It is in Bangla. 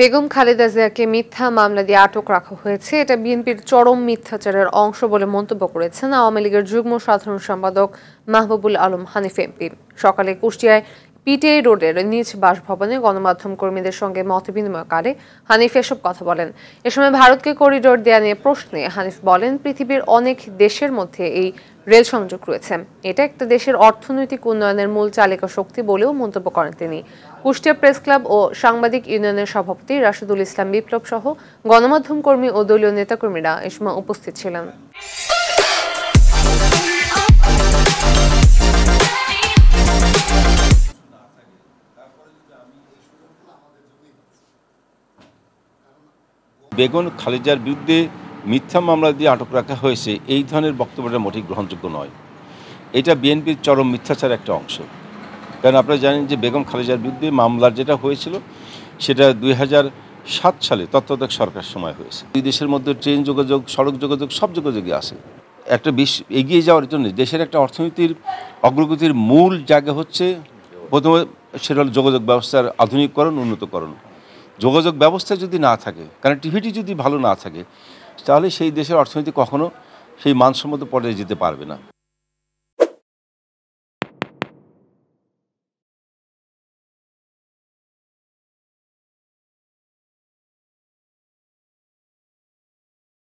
বেগম খালেদা জিয়াকে মিথ্যা মামলা দিয়ে আটক রাখা হয়েছে এটা বিএনপির চরম মিথ্যাচারের অংশ বলে মন্তব্য করেছেন আওয়ামী লীগের যুগ্ম সাধারণ সম্পাদক মাহবুবুল আলম হানিফ এমপি সকালে কুষ্টিয়ায় পিটিআই রোডের নিজ বাসভবনে গণমাধ্যম কর্মীদের সঙ্গে মত বিনিময়কালে হানিফ এসব কথা বলেন এ সময় ভারতকে করিডোর দেয়া নিয়ে প্রশ্নে হানিফ বলেন পৃথিবীর অনেক দেশের মধ্যে এই রেল সংযোগ রয়েছে এটা একটা দেশের অর্থনৈতিক উন্নয়নের মূল চালিকা শক্তি বলেও মন্তব্য করেন তিনি কুষ্টিয়া প্রেস ক্লাব ও সাংবাদিক ইউনিয়নের সভাপতি রাশেদুল ইসলাম বিপ্লব সহ গণমাধ্যম কর্মী ও দলীয় নেতাকর্মীরা এ সময় উপস্থিত ছিলেন বেগুন খালেজার বিরুদ্ধে মিথ্যা মামলা দিয়ে আটক রাখা হয়েছে এই ধরনের বক্তব্যটা মোটেই গ্রহণযোগ্য নয় এটা বিএনপির চরম মিথ্যাচার একটা অংশ কারণ আপনারা জানেন যে বেগম খালেজার বিরুদ্ধে মামলার যেটা হয়েছিল সেটা দুই হাজার সাত সালে তত্ত্বাবধায়ক সরকার সময় হয়েছে দুই দেশের মধ্যে ট্রেন যোগাযোগ সড়ক যোগাযোগ সব যোগাযোগে আছে একটা বিশ্ব এগিয়ে যাওয়ার জন্য দেশের একটা অর্থনীতির অগ্রগতির মূল জায়গা হচ্ছে প্রথমে সেটা যোগাযোগ ব্যবস্থার আধুনিককরণ উন্নতকরণ যোগাযোগ ব্যবস্থা যদি না থাকে কানেকটিভিটি যদি ভালো না থাকে তাহলে সেই দেশের অর্থনীতি কখনো সেই মানসম্মত পর্যায়ে যেতে পারবে না